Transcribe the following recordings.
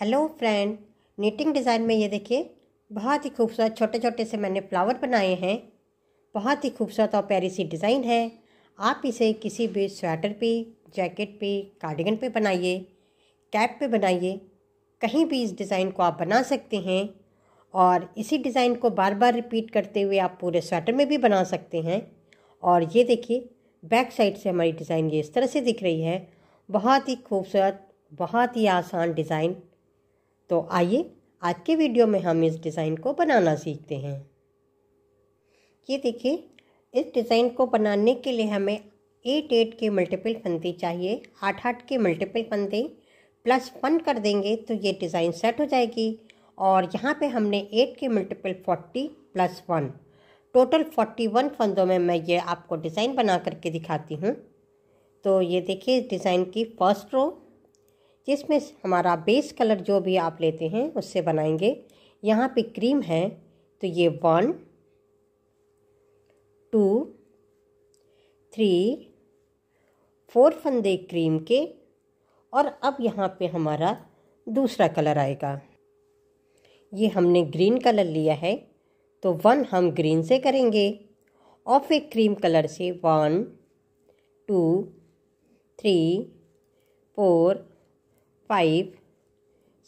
hello friend knitting design में ये देखिए बहुत ही खूबसूरत छोटे छोटे से मैंने फ्लावर बनाए हैं बहुत ही खूबसूरत और प्यारी सी डिज़ाइन है आप इसे किसी भी स्वेटर पे जैकेट पे कार्डिगन पे बनाइए कैप पे बनाइए कहीं भी इस डिज़ाइन को आप बना सकते हैं और इसी डिज़ाइन को बार बार रिपीट करते हुए आप पूरे स्वेटर में भी बना सकते हैं और ये देखिए बैक साइड से हमारी डिज़ाइन ये इस तरह से दिख रही है बहुत ही खूबसूरत बहुत ही आसान डिज़ाइन तो आइए आज के वीडियो में हम इस डिज़ाइन को बनाना सीखते हैं ये देखिए इस डिज़ाइन को बनाने के लिए हमें एट एट के मल्टीपल फंदे चाहिए आठ आठ के मल्टीपल फंदे प्लस वन कर देंगे तो ये डिज़ाइन सेट हो जाएगी और यहाँ पे हमने एट के multiple forty plus one total forty one फंदों में मैं ये आपको डिज़ाइन बना करके दिखाती हूँ तो ये देखिए डिज़ाइन की फर्स्ट रो जिसमें हमारा बेस कलर जो भी आप लेते हैं उससे बनाएंगे यहाँ पे क्रीम है तो ये वन टू थ्री फोर फंदे क्रीम के और अब यहाँ पे हमारा दूसरा कलर आएगा ये हमने ग्रीन कलर लिया है तो वन हम ग्रीन से करेंगे और फिर क्रीम कलर से one two three four five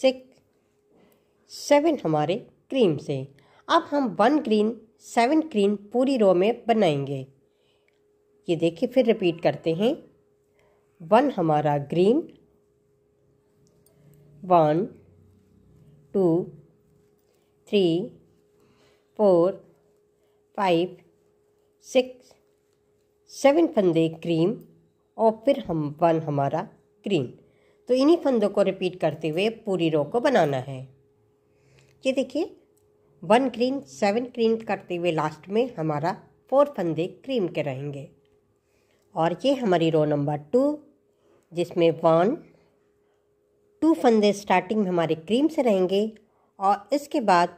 six seven हमारे क्रीम से अब हम वन ग्रीन सेवन क्रीम पूरी रो में बनाएंगे ये देखिए फिर रिपीट करते हैं वन हमारा green one two three four five six seven फंदे क्रीम और फिर हम वन हमारा क्रीम तो इन्हीं फंदों को रिपीट करते हुए पूरी रो को बनाना है ये देखिए वन क्रीम सेवन क्रीम करते हुए लास्ट में हमारा फोर फंदे क्रीम के रहेंगे और ये हमारी रो नंबर टू जिसमें वन टू फंदे स्टार्टिंग में हमारे क्रीम से रहेंगे और इसके बाद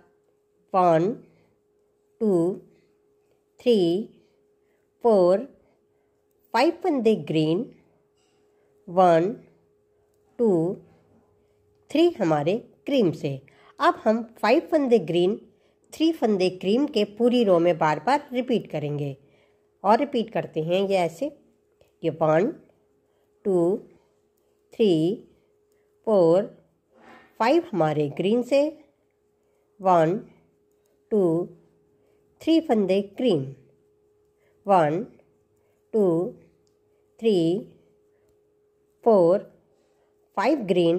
one two three four five फंदे ग्रीन वन टू थ्री हमारे क्रीम से अब हम फाइव फंदे ग्रीन थ्री फंदे क्रीम के पूरी रो में बार बार रिपीट करेंगे और रिपीट करते हैं ये ऐसे ये one two three four five हमारे ग्रीन से वन टू थ्री फंदे cream one two three four five green,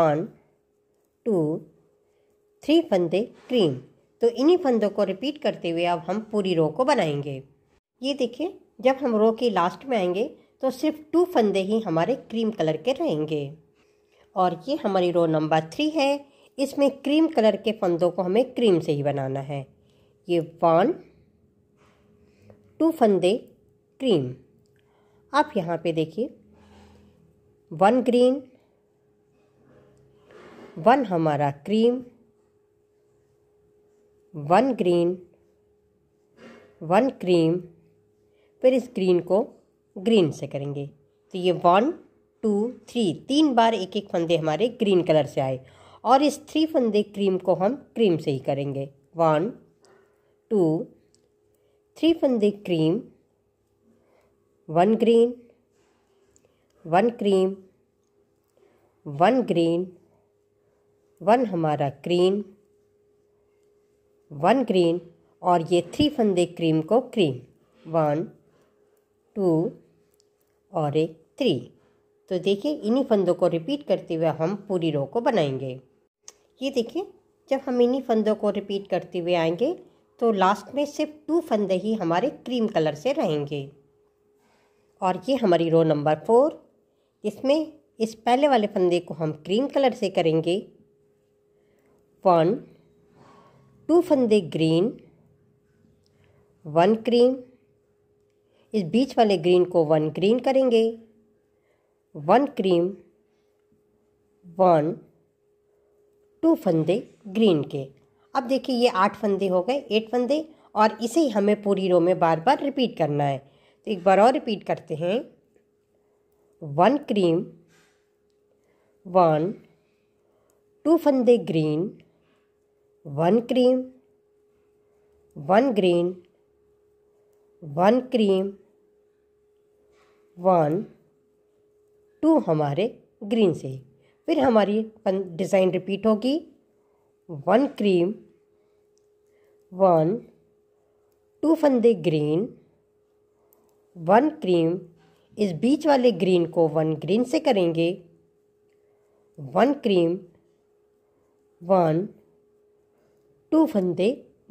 one, two three फंदे क्रीम तो इन्हीं फंदों को रिपीट करते हुए अब हम पूरी रो को बनाएंगे ये देखिए जब हम रो के लास्ट में आएंगे तो सिर्फ टू फंदे ही हमारे क्रीम कलर के रहेंगे और ये हमारी रो नंबर थ्री है इसमें क्रीम कलर के फंदों को हमें क्रीम से ही बनाना है ये वन टू फंदे क्रीम आप यहाँ पे देखिए वन ग्रीन वन हमारा cream one green one cream फिर इस ग्रीन को ग्रीन से करेंगे तो ये वन टू थ्री तीन बार एक एक फंदे हमारे ग्रीन कलर से आए और इस थ्री फंदे क्रीम को हम क्रीम से ही करेंगे वन टू थ्री फंदे cream one green one cream one green one हमारा क्रीम वन ग्रीन और ये थ्री फंदे क्रीम को क्रीम वन टू और एक थ्री तो देखिए इन्हीं फंदों को रिपीट करते हुए हम पूरी रो को बनाएंगे ये देखिए जब हम इन्हीं फंदों को रिपीट करते हुए आएंगे तो लास्ट में सिर्फ टू फंदे ही हमारे क्रीम कलर से रहेंगे और ये हमारी रो नंबर फोर इसमें इस पहले वाले फंदे को हम क्रीम कलर से करेंगे वन टू फंदे ग्रीन वन क्रीम इस बीच वाले ग्रीन को वन ग्रीन करेंगे वन क्रीम वन टू फंदे ग्रीन के अब देखिए ये आठ फंदे हो गए एट फंदे और इसे ही हमें पूरी रो में बार बार रिपीट करना है तो एक बार और रिपीट करते हैं वन क्रीम वन टू फंदे green one cream one green one cream one two हमारे ग्रीन से फिर हमारी डिज़ाइन रिपीट होगी वन क्रीम वन टू फंदे ग्रीन वन क्रीम इस बीच वाले ग्रीन को वन ग्रीन से करेंगे वन क्रीम वन टू फंदे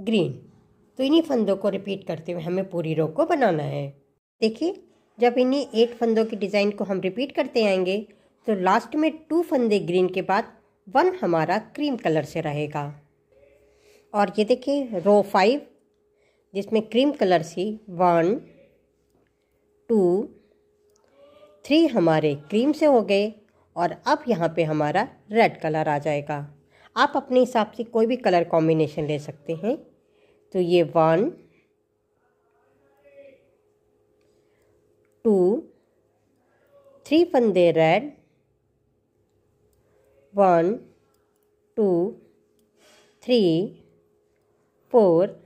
ग्रीन तो इन्हीं फंदों को रिपीट करते हुए हमें पूरी रो को बनाना है देखिए जब इन्हीं एट फंदों की डिज़ाइन को हम रिपीट करते आएंगे तो लास्ट में टू फंदे ग्रीन के बाद वन हमारा क्रीम कलर से रहेगा और ये देखिए रो फाइव जिसमें क्रीम कलर सी वन टू थ्री हमारे क्रीम से हो गए और अब यहाँ पे हमारा रेड कलर आ जाएगा आप अपने हिसाब से कोई भी कलर कॉम्बिनेशन ले सकते हैं तो ये वन टू थ्री फंदे red one two three four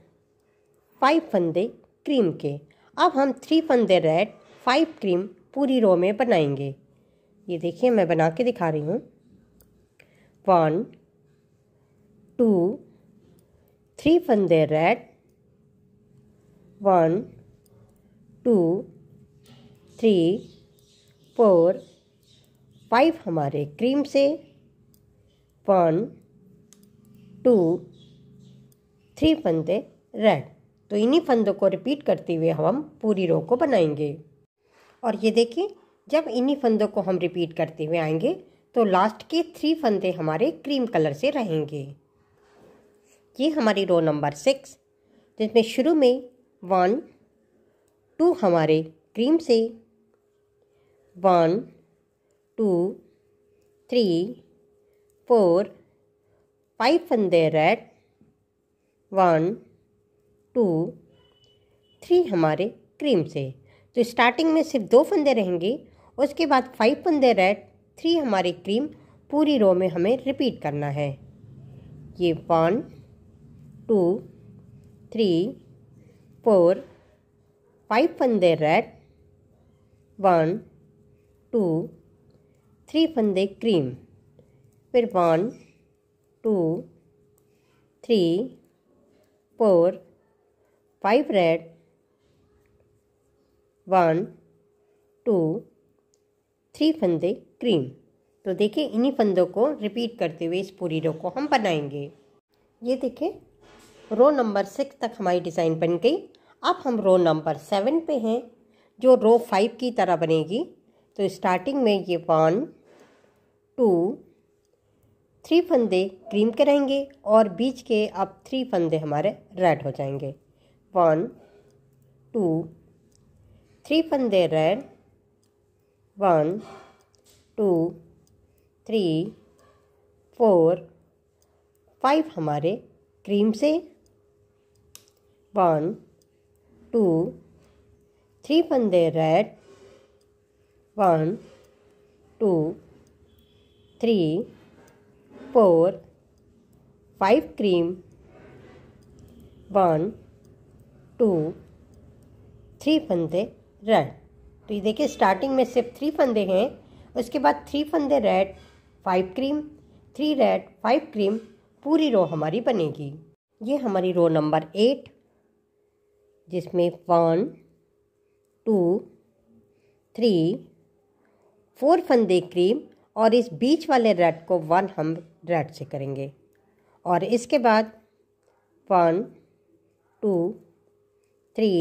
five फंदे क्रीम के अब हम थ्री फंदे रेड फाइव क्रीम पूरी रो में बनाएंगे ये देखिए मैं बना के दिखा रही हूँ वन टू थ्री फंदे red one two three four five हमारे क्रीम से वन टू थ्री फंदे रेड तो इन्हीं फंदों को रिपीट करते हुए हम पूरी रो को बनाएंगे और ये देखिए जब इन्हीं फंदों को हम रिपीट करते हुए आएंगे तो लास्ट के थ्री फंदे हमारे क्रीम कलर से रहेंगे ये हमारी रो नंबर सिक्स जिसमें शुरू में वन टू हमारे क्रीम से one two three four five फंदे रेड वन टू थ्री हमारे क्रीम से तो स्टार्टिंग में सिर्फ दो फंदे रहेंगे उसके बाद फाइव फंदे रेड थ्री हमारी क्रीम पूरी रो में हमें रिपीट करना है ये one two three four five फंदे रेड वन टू थ्री फंदे क्रीम फिर one two three four five red one two three फंदे क्रीम तो देखिए इन्हीं फंदों को रिपीट करते हुए इस पूरी रो को हम बनाएंगे ये देखिए रो नंबर सिक्स तक हमारी डिज़ाइन बन गई अब हम रो नंबर सेवन पे हैं जो रो फाइव की तरह बनेगी तो स्टार्टिंग में ये वन टू थ्री फंदे क्रीम के रहेंगे और बीच के अब थ्री फंदे हमारे रेड हो जाएंगे one two three fun red one two three four five हमारे क्रीम से वन टू थ्री फंदे red one two three four five cream one two three फंदे रेड तो ये देखिए स्टार्टिंग में सिर्फ थ्री फंदे हैं उसके बाद थ्री फंदे red five cream three red five cream पूरी रो हमारी बनेगी ये हमारी रो नंबर एट जिसमें वन टू थ्री फोर फंदे क्रीम और इस बीच वाले रेड को वन हम रेड से करेंगे और इसके बाद one two three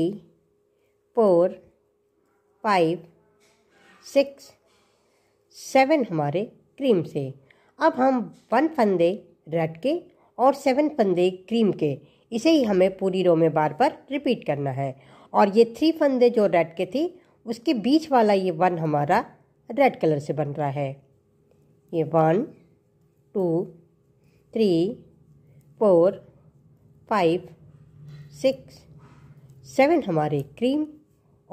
four five six seven हमारे क्रीम से अब हम वन फंदे रेड के और सेवन फंदे क्रीम के इसे ही हमें पूरी रो में बार बार रिपीट करना है और ये थ्री फंदे जो रेड के थे उसके बीच वाला ये वन हमारा रेड कलर से बन रहा है ये one two three four five six seven हमारे क्रीम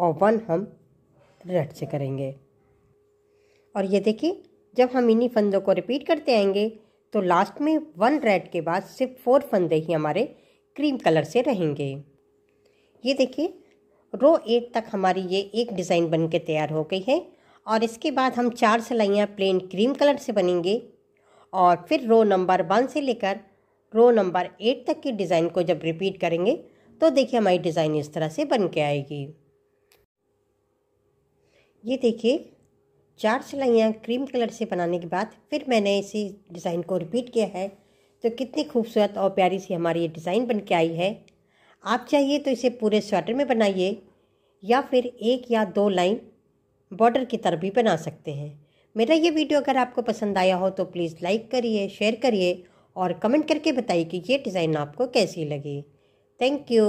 और वन हम रट से करेंगे और ये देखिए जब हम इन्हीं फंदों को रिपीट करते आएंगे तो लास्ट में वन रेड के बाद सिर्फ फोर फंदे ही हमारे क्रीम कलर से रहेंगे ये देखिए रो एट तक हमारी ये एक डिज़ाइन बन के तैयार हो गई है और इसके बाद हम चार सिलाइयाँ प्लेन क्रीम कलर से बनेंगे और फिर रो नंबर वन से लेकर रो नंबर एट तक की डिज़ाइन को जब रिपीट करेंगे तो देखिए हमारी डिज़ाइन इस तरह से बन के आएगी ये देखिए चार सिलाइयाँ क्रीम कलर से बनाने के बाद फिर मैंने इसी डिज़ाइन को रिपीट किया है तो कितनी खूबसूरत और प्यारी सी हमारी ये डिज़ाइन बन के आई है आप चाहिए तो इसे पूरे स्वेटर में बनाइए या फिर एक या दो लाइन बॉर्डर की तरफ भी बना सकते हैं मेरा ये वीडियो अगर आपको पसंद आया हो तो प्लीज़ लाइक करिए शेयर करिए और कमेंट करके बताइए कि ये डिज़ाइन आपको कैसी लगी थैंक यू